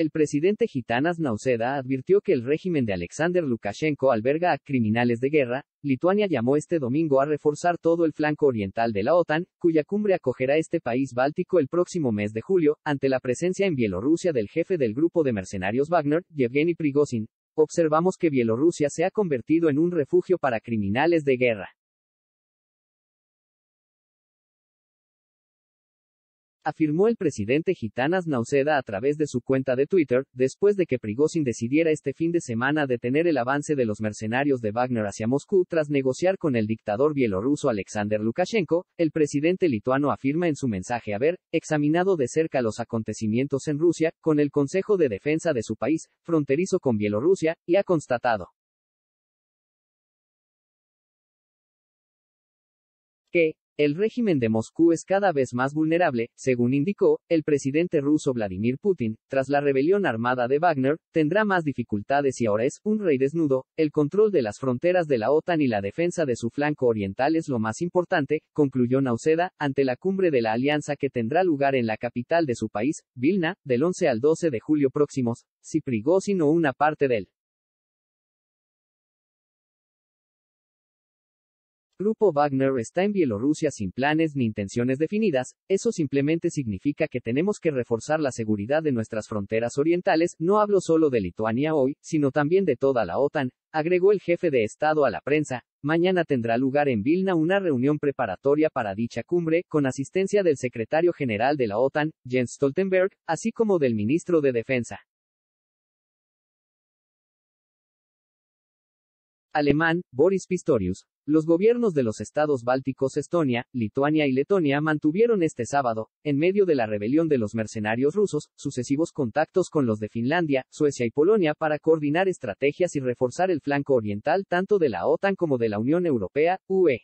El presidente Gitanas Nauseda advirtió que el régimen de Alexander Lukashenko alberga a criminales de guerra. Lituania llamó este domingo a reforzar todo el flanco oriental de la OTAN, cuya cumbre acogerá este país báltico el próximo mes de julio, ante la presencia en Bielorrusia del jefe del grupo de mercenarios Wagner, Yevgeny Prigozhin. Observamos que Bielorrusia se ha convertido en un refugio para criminales de guerra. afirmó el presidente Gitanas Nauseda a través de su cuenta de Twitter, después de que Prigozhin decidiera este fin de semana detener el avance de los mercenarios de Wagner hacia Moscú tras negociar con el dictador bielorruso Alexander Lukashenko, el presidente lituano afirma en su mensaje haber examinado de cerca los acontecimientos en Rusia, con el Consejo de Defensa de su país, fronterizo con Bielorrusia, y ha constatado que el régimen de Moscú es cada vez más vulnerable, según indicó, el presidente ruso Vladimir Putin, tras la rebelión armada de Wagner, tendrá más dificultades y ahora es un rey desnudo, el control de las fronteras de la OTAN y la defensa de su flanco oriental es lo más importante, concluyó Nauseda, ante la cumbre de la alianza que tendrá lugar en la capital de su país, Vilna, del 11 al 12 de julio próximos, si prigó sino una parte del Grupo Wagner está en Bielorrusia sin planes ni intenciones definidas, eso simplemente significa que tenemos que reforzar la seguridad de nuestras fronteras orientales, no hablo solo de Lituania hoy, sino también de toda la OTAN, agregó el jefe de Estado a la prensa, mañana tendrá lugar en Vilna una reunión preparatoria para dicha cumbre, con asistencia del secretario general de la OTAN, Jens Stoltenberg, así como del ministro de Defensa. alemán, Boris Pistorius, los gobiernos de los estados bálticos Estonia, Lituania y Letonia mantuvieron este sábado, en medio de la rebelión de los mercenarios rusos, sucesivos contactos con los de Finlandia, Suecia y Polonia para coordinar estrategias y reforzar el flanco oriental tanto de la OTAN como de la Unión Europea, UE.